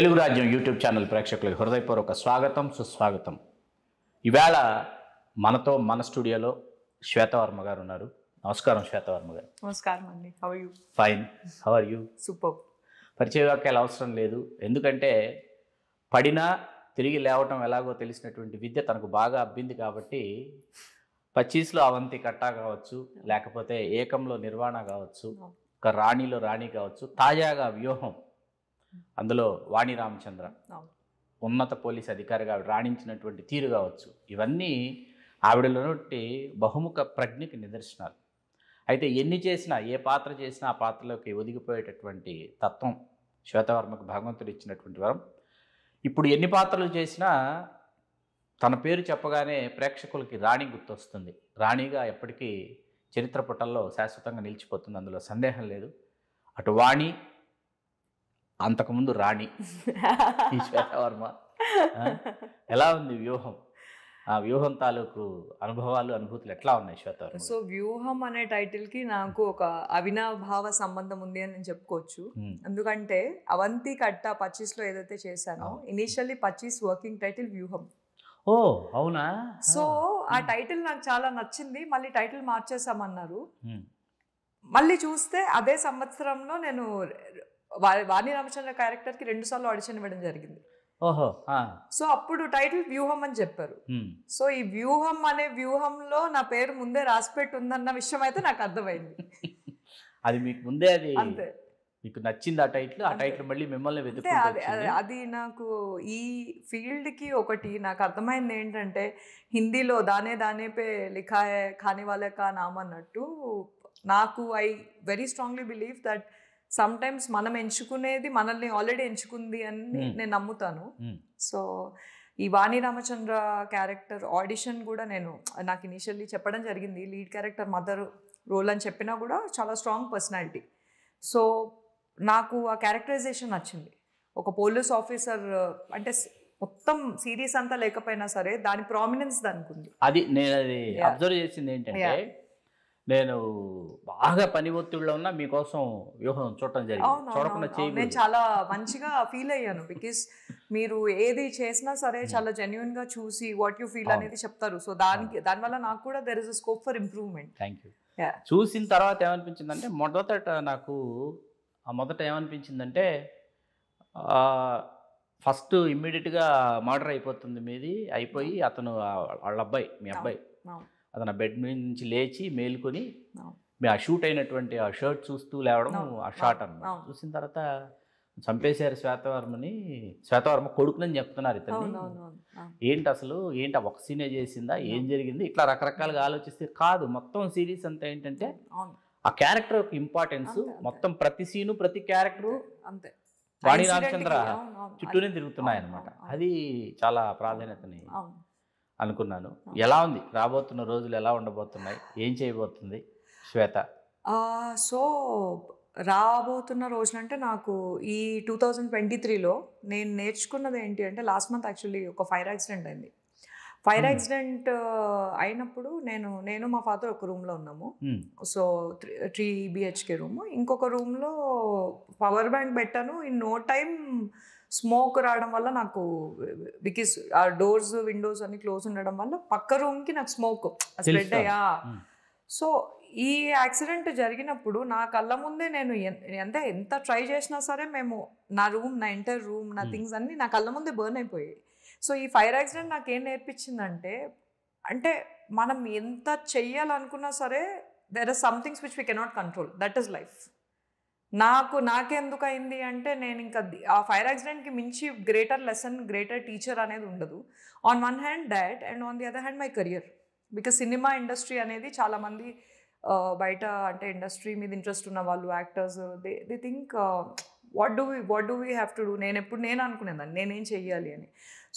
తెలుగు రాజ్యం YouTube channel ప్రేక్షకులకు హృదయపూర్వక స్వాగతం సుస్వాగతం ఈవేళ మనతో మన స్టూడియోలో శ్వేతవర్మ గారు ఉన్నారు నమస్కారం శ్వేతవర్మ గారు నమస్కారం అండి how you fine how are you super పరిచయ వాక్యాల అవసరం లేదు ఎందుకంటే పడినా తిరిగి లేవటం ఎలాగో తెలిసినటువంటి విద్య తనకు బాగా అబ్బింది కాబట్టి పచ్చీస్లో అవంతి కట్టా కావచ్చు లేకపోతే ఏకంలో నిర్వాణ కావచ్చు ఒక రాణిలో రాణి కావచ్చు తాజాగా వ్యూహం అందులో వాణి రామచంద్ర ఉన్నత పోలీస్ అధికారిగా ఆవిడ రాణించినటువంటి తీరు కావచ్చు ఇవన్నీ నుండి బహుముఖ ప్రజ్ఞకి నిదర్శనాలు అయితే ఎన్ని చేసినా ఏ పాత్ర చేసినా ఆ పాత్రలోకి ఒదిగిపోయేటటువంటి తత్వం శ్వేతవర్మకు భగవంతుడు ఇచ్చినటువంటి వరం ఇప్పుడు ఎన్ని పాత్రలు చేసినా తన పేరు చెప్పగానే ప్రేక్షకులకి రాణి గుర్తొస్తుంది రాణిగా ఎప్పటికీ చరిత్ర పుటల్లో శాశ్వతంగా నిలిచిపోతుంది అందులో సందేహం లేదు అటు వాణి అంతకుముందు రాణి ఈ శ్వేతవర్మ ఎలా ఉంది వ్యూహం ఆ వ్యూహం తాలూకు అనుభవాలు అనుభూతులు ఎట్లా ఉన్నాయి శ్వేతవర్మ సో వ్యూహం అనే టైటిల్కి నాకు ఒక అవినాభావ సంబంధం ఉంది అని నేను చెప్పుకోవచ్చు ఎందుకంటే అవంతి కట్ట పచ్చీస్లో ఏదైతే చేశానో ఇనిషియల్లీ పచ్చీస్ వర్కింగ్ టైటిల్ వ్యూహం ఓ అవునా సో ఆ టైటిల్ నాకు చాలా నచ్చింది మళ్ళీ టైటిల్ మార్చేసామన్నారు మళ్ళీ చూస్తే అదే సంవత్సరంలో నేను వాణి రామచంద్ర కి రెండు సార్లు ఆడిషన్ ఇవ్వడం జరిగింది ఓహో సో అప్పుడు టైటిల్ వ్యూహం అని చెప్పారు సో ఈ వ్యూహం అనే వ్యూహంలో నా పేరు ముందే రాసిపెట్టి ఉందన్న విషయం అయితే నాకు అర్థమైంది అది మీకు ముందే అది అంతే మీకు నచ్చింది ఆ టైటిల్ ఆ టైటిల్ మళ్ళీ మిమ్మల్ని అది నాకు ఈ ఫీల్డ్ కి ఒకటి నాకు అర్థమైంది ఏంటంటే హిందీలో దానే దానే పే లిఖాయే ఖాని వాళ్ళ కా నామ్ అన్నట్టు నాకు I very strongly believe that sometimes మనం ఎంచుకునేది మనల్ని ఆల్రెడీ ఎంచుకుంది అని hmm. నేను నమ్ముతాను సో hmm. ఈ వాణి రామచంద్ర క్యారెక్టర్ ఆడిషన్ కూడా నేను నాకు ఇనిషియల్లీ చెప్పడం జరిగింది లీడ్ క్యారెక్టర్ మదర్ రోల్ అని చెప్పినా కూడా చాలా స్ట్రాంగ్ పర్సనాలిటీ సో నాకు ఆ క్యారెక్టరైజేషన్ నచ్చింది ఒక పోలీస్ ఆఫీసర్ అంటే మొత్తం సిరీస్ అంతా లేకపోయినా సరే దాని ప్రామినెన్స్ దానికి ఉంది అది నేను అది అబ్జర్వ్ చేసింది ఏంటంటే నేను బాగా పని ఒత్తిడిలో ఉన్నా మీకోసం వ్యూహం చూడటం జరిగింది చూడకుండా నేను చాలా మంచిగా ఫీల్ అయ్యాను బికాస్ మీరు ఏది చేసినా సరే చాలా జెన్యున్ గా చూసి వాట్ యు ఫీల్ అనేది చెప్తారు సో దానికి దానివల్ల నాకు కూడా there is a scope for improvement thank you చూసిన తర్వాత ఏమనిపించింది అంటే మొదట నాకు మొదట ఏమనిపించింది అంటే ఫస్ట్ ఇమ్మీడియట్గా మర్డర్ అయిపోతుంది మీది అయిపోయి అతను వాళ్ళ అబ్బాయి మీ అబ్బాయి అతను బెడ్ నుంచి లేచి మేలుకొని మీ ఆ షూట్ అయినటువంటి ఆ షర్ట్ చూస్తూ లేవడం ఆ షార్ట్ అన్నమాట చూసిన తర్వాత చంపేశారు శ్వేతవర్మని శ్వేతవర్మ కొడుకునని చెప్తున్నారు ఇతను ఏంటి అసలు ఏంటి ఒక సీనే చేసిందా ఏం జరిగింది ఇట్లా రకరకాలుగా ఆలోచిస్తే కాదు మొత్తం సిరీస్ అంతా ఏంటంటే ఆ క్యారెక్టర్ యొక్క ఇంపార్టెన్స్ మొత్తం ప్రతి సీను ప్రతి క్యారెక్టర్ అంతే వాణి రామచంద్ర చుట్టూనే తిరుగుతున్నాయి అనమాట అది చాలా ప్రాధాన్యతని అనుకున్నాను ఎలా ఉంది రాబోతున్న రోజులు ఎలా ఉండబోతున్నాయి ఏం చేయబోతుంది శ్వేత సో రాబోతున్న రోజులంటే నాకు ఈ టూ థౌజండ్ ట్వంటీ త్రీలో నేను నేర్చుకున్నది ఏంటి అంటే లాస్ట్ మంత్ యాక్చువల్లీ ఒక ఫైర్ యాక్సిడెంట్ అయింది ఫైర్ యాక్సిడెంట్ అయినప్పుడు నేను నేను మా ఫాదర్ ఒక రూమ్లో ఉన్నాము so three three BHK room ఇంకొక రూమ్లో పవర్ బ్యాంక్ పెట్టాను ఇన్ నో టైం స్మోక్ రావడం వల్ల నాకు బికాస్ ఆ డోర్స్ విండోస్ అన్ని క్లోజ్ ఉండడం వల్ల పక్క రూమ్కి నాకు స్మోక్ స్ప్రెడ్ అయ్యా సో ఈ యాక్సిడెంట్ జరిగినప్పుడు నా కళ్ళ ముందే నేను ఎంత ఎంత ట్రై చేసినా సరే మేము నా రూమ్ నా ఇంటర్ రూమ్ నా థింగ్స్ అన్ని నా కళ్ళ ముందే బర్న్ అయిపోయాయి సో ఈ ఫైర్ యాక్సిడెంట్ ఏం నేర్పించిందంటే అంటే మనం ఎంత చెయ్యాలనుకున్నా సరే there are somethings which we cannot control that is life నాకు నాకెందుకు అయింది అంటే నేను ఇంకా ఆ ఫైర్ యాక్సిడెంట్కి మించి గ్రేటర్ లెసన్ గ్రేటర్ టీచర్ అనేది ఉండదు on one hand that and on the other hand my career because cinema industry అనేది చాలామంది బయట అంటే ఇండస్ట్రీ మీద ఇంట్రెస్ట్ ఉన్న వాళ్ళు actors they the think what do we what do we have to do నేను ఎప్పుడు నేను అనుకునేదాన్ని నేనేం చెయ్యాలి అని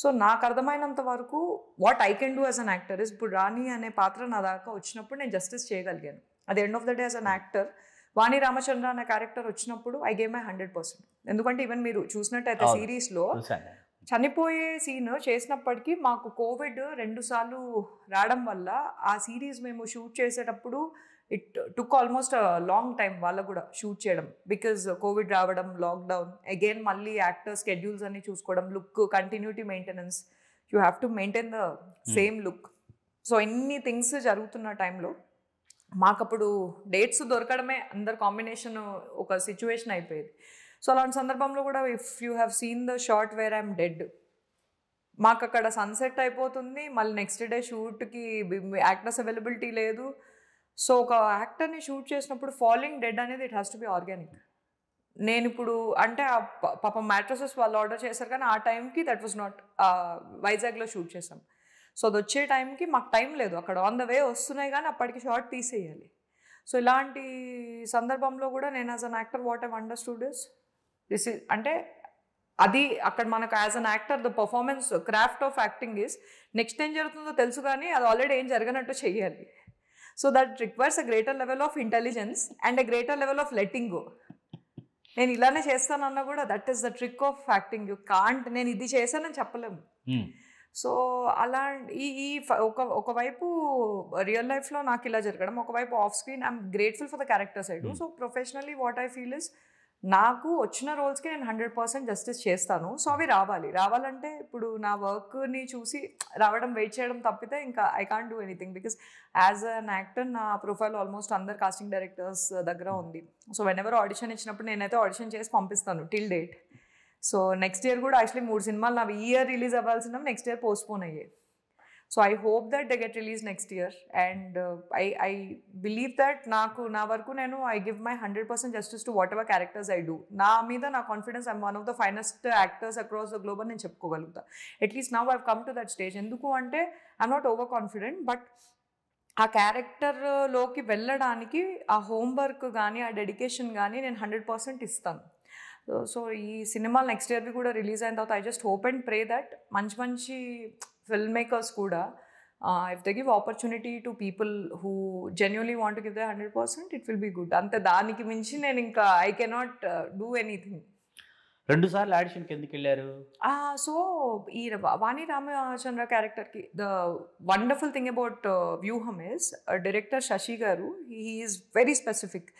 సో నాకు అర్థమైనంత వరకు what I can do as an actor is ఇప్పుడు రాణి అనే పాత్ర నా దాకా వచ్చినప్పుడు నేను జస్టిస్ చేయగలిగాను అది end of the day as an actor Vani Ramachandra అనే క్యారెక్టర్ వచ్చినప్పుడు I game my hundred percent ఎందుకంటే ఈవెన్ మీరు చూసినట్టయితే లో చనిపోయే సీన్ చేసినప్పటికీ మాకు కోవిడ్ రెండు సార్లు రావడం వల్ల ఆ సిరీస్ మేము షూట్ చేసేటప్పుడు it took almost long time వాళ్ళకు కూడా షూట్ చేయడం బికాజ్ కోవిడ్ రావడం లాక్డౌన్ అగైన్ మళ్ళీ యాక్టర్ స్కెడ్యూల్స్ అన్ని చూసుకోవడం look continuity maintenance you have to maintain the same look so ఎన్ని థింగ్స్ జరుగుతున్న టైంలో మాకప్పుడు డేట్స్ దొరకడమే అందరు కాంబినేషన్ ఒక సిచ్యువేషన్ అయిపోయేది సో అలాంటి సందర్భంలో కూడా if you have seen the short where I'm dead మాకు అక్కడ సన్సెట్ అయిపోతుంది మళ్ళీ నెక్స్ట్ డే షూట్కి యాక్టర్స్ అవైలబిలిటీ లేదు సో ఒక యాక్టర్ని షూట్ చేసినప్పుడు ఫాలోయింగ్ డెడ్ అనేది it has to be organic నేను ఇప్పుడు అంటే ఆ పాప మ్యాట్రసెస్ వాళ్ళు ఆర్డర్ చేశారు కానీ ఆ టైంకి దట్ వాజ్ నాట్ వైజాగ్లో షూట్ చేసాం సో అది వచ్చే టైంకి మాకు టైం లేదు అక్కడ ఆన్ ద వే వస్తున్నాయి కానీ అప్పటికి షార్ట్ తీసేయాలి సో ఇలాంటి సందర్భంలో కూడా నేను as an actor what I under studios this is అంటే అది అక్కడ మనకు as an actor the performance craft of acting is next ఏం జరుగుతుందో తెలుసు కానీ అది ఆల్రెడీ ఏం జరగనట్టు చేయాలి so that requires a greater level of intelligence and a greater level of letting నేను ఇలానే చేస్తానన్నా కూడా that is the trick of acting you can't నేను ఇది చేశానని చెప్పలేము hmm. సో అలా ఈ ఈ ఒక ఒకవైపు రియల్ లైఫ్లో నాకు ఇలా జరగడం ఒకవైపు off screen I'm grateful for the character side so professionally what I feel is నాకు వచ్చిన రోల్స్కి నేను హండ్రెడ్ పర్సెంట్ జస్టిస్ చేస్తాను సో అవి రావాలి రావాలంటే ఇప్పుడు నా వర్క్ని చూసి రావడం వెయిట్ చేయడం తప్పితే ఇంకా I can't do anything because as an actor నా ప్రొఫైల్ ఆల్మోస్ట్ అందరు కాస్టింగ్ డైరెక్టర్స్ దగ్గర ఉంది సో వెన్ ఎవరు ఆడిషన్ ఇచ్చినప్పుడు నేనైతే ఆడిషన్ చేసి పంపిస్తాను till date so next year కూడా యాక్చువల్లీ మూడు సినిమాలు నా ఇయర్ రిలీజ్ అవ్వాల్సిన నెక్స్ట్ ఇయర్ పోస్ట్పోన్ అయ్యాయి so I hope that the get release next year and I I believe that నాకు నా వరకు నేను I give my hundred percent justice to whatever characters I do నా మీద నా confidence I'm one of the finest actors across the global నేను చెప్పుకోగలుగుతా at least now I come to that stage ఎందుకు అంటే I'm not over confident but ఆ క్యారెక్టర్లోకి వెళ్ళడానికి ఆ హోంవర్క్ కానీ ఆ డెడికేషన్ కానీ నేను హండ్రెడ్ పర్సెంట్ ఇస్తాను సో uh, ఈ సినిమా నెక్స్ట్ ఇయర్వి కూడా రిలీజ్ అయిన తర్వాత I just hope and pray that మంచి మంచి ఫిల్మ్ మేకర్స్ కూడా if the give opportunity to people who genuinely want give the hundred percent it will be good అంత దానికి మించి నేను ఇంకా ఐ కెనాట్ డూ ఎనీథింగ్ రెండు సార్లు ఆడిషన్ ఎందుకు వెళ్ళారు సో ఈ వాణి రామచంద్ర క్యారెక్టర్ కి the wonderful thing about Vyuham is director Sashi గారు ఈస్ వెరీ స్పెసిఫిక్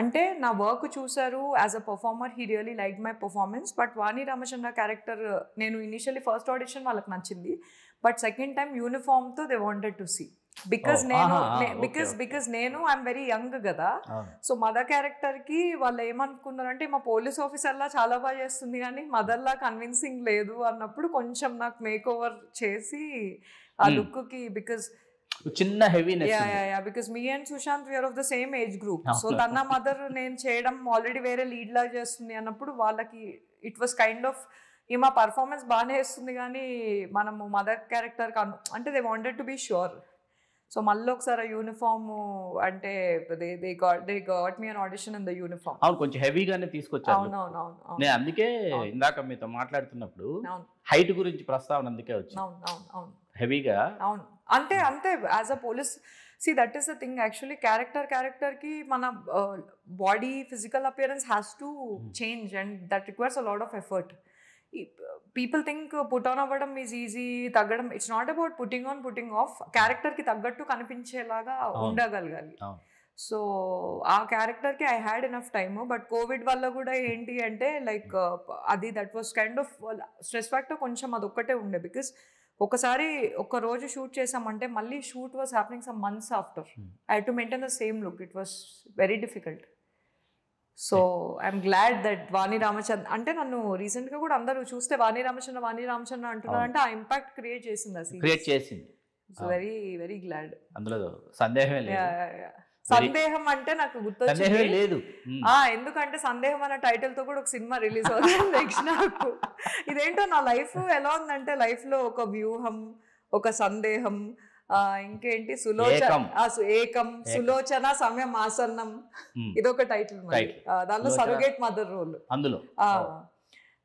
అంటే నా వర్క్ చూశారు as a performer he really like my performance but Vani Ramachandra character నేను ఇనిషియల్లీ ఫస్ట్ ఆడిషన్ వాళ్ళకి నచ్చింది బట్ సెకండ్ టైం యూనిఫామ్తో they wanted to see because oh, నేను because because నేను ఐఎమ్ వెరీ యంగ్ కదా సో మదర్ క్యారెక్టర్ కి వాళ్ళు ఏమనుకున్నారంటే మా పోలీస్ ఆఫీసర్ లా చాలా బాగా చేస్తుంది కానీ మదర్ లా కన్విన్సింగ్ లేదు అన్నప్పుడు కొంచెం నాకు మేక్ ఓవర్ చేసి ఆ లుక్ కి బికాజ్ చిన్న because me and Sushant we're of the same age group so తన మదర్ నేను చేయడం ఆల్రెడీ వేరే లీడ్ లా చేస్తుంది అన్నప్పుడు వాళ్ళకి ఇట్ వాస్ కైండ్ ఆఫ్ ఈ మా పర్ఫార్మెన్స్ బాగానే వేస్తుంది కానీ మనము మదర్ క్యారెక్టర్ అంటే they wanted to be sure so మళ్ళీ ఒకసారి యూనిఫామ్ అంటే they they got they got me an audition in the uniform అవును కొంచెం హెవీగానే తీసుకొచ్చాను నేను అందుకే ఇందాక మీతో మాట్లాడుతున్నప్పుడు హైట్ గురించి ప్రస్తావన అందుకే వచ్చింది అవును అవును అవును హెవీగా అవును అంతే అంతే as a police see that is a thing actually character క్యారెక్టర్కి మన body physical appearance has to change and that requires a lot of effort people think put on అవ్వడం ఈజ్ ఈజీ తగ్గడం it's not about putting on putting off character కి తగ్గట్టు కనిపించేలాగా ఉండగలగాలి so ఆ character కి I had enough time but Covid వల్ల కూడా ఏంటి అంటే లైక్ అది that was kind of stress factor కొంచెం ఒక్కటే ఉండే బికాస్ ఒకసారి ఒక రోజు షూట్ చేసామంటే మళ్ళీ shoot was happening some months after I to maintain the same look it was very difficult so I'm glad that Vani Ramachandra అంటే నన్ను రీసెంట్ గా కూడా అందరూ చూస్తే వాణి రామచంద్ర వాణి రామచంద్ర అంటున్నారు అంటే ఆ ఇంపాక్ట్ క్రియేట్ చేసింది అసలు క్రియేట్ చేసింది వెరీ వెరీ గ్లాడ్ అందులో సందేహం సందేహం అంటే నాకు గుర్తొచ్చింది లేదు ఆ ఎందుకంటే సందేహం అన్న టైటిల్ తో కూడా ఒక సినిమా రిలీజ్ అవుతుంది నాకు ఇదేంటో నా లైఫ్ ఎలా ఉందంటే లైఫ్ లో ఒక వ్యూహం ఒక సందేహం ఇంకేంటి ఏకం సులోచన సమయం ఆసన్నం ఇదొక టైటిల్ దానిలో సరుగేట్ మదర్ రోల్ అందులో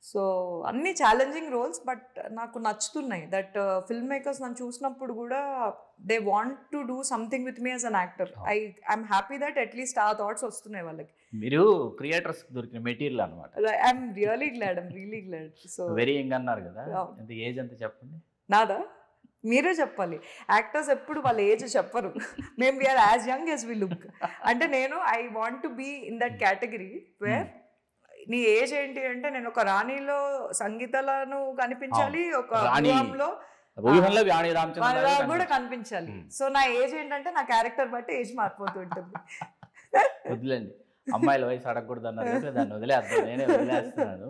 సో అన్ని ఛాలెంజింగ్ రోల్స్ బట్ నాకు నచ్చుతున్నాయి దట్ ఫిల్మ్ మేకర్స్ నన్ను చూసినప్పుడు కూడా they want to do something with me as an actor I I'm happy that at least ఆ థాట్స్ వస్తున్నాయి వాళ్ళకి మీరు క్రియేటర్స్ దొరికిన మెటీరియల్ అనమాట I'm really glad I'm really glad so very young అన్నారు కదా ఏజ్ ఎంత చెప్పండి నాదా మీరే చెప్పాలి యాక్టర్స్ ఎప్పుడు వాళ్ళ ఏజ్ చెప్పరు మేం we're as young as we look అంటే నేను I want to be in that category where నీ ఏజ్ ఏంటి అంటే నేను ఒక రాణిలో సంగీతలను కనిపించాలి ఒక లో కూడా కనిపించాలి hmm. సో నా ఏజ్ ఏంటంటే నా క్యారెక్టర్ బట్టి ఏజ్ ఉంటుంది వదిలేండి అమ్మాయిల వయసు అడగకూడదు అన్నారు దాన్ని వదిలేస్తాను నేనే వదిలేస్తున్నాను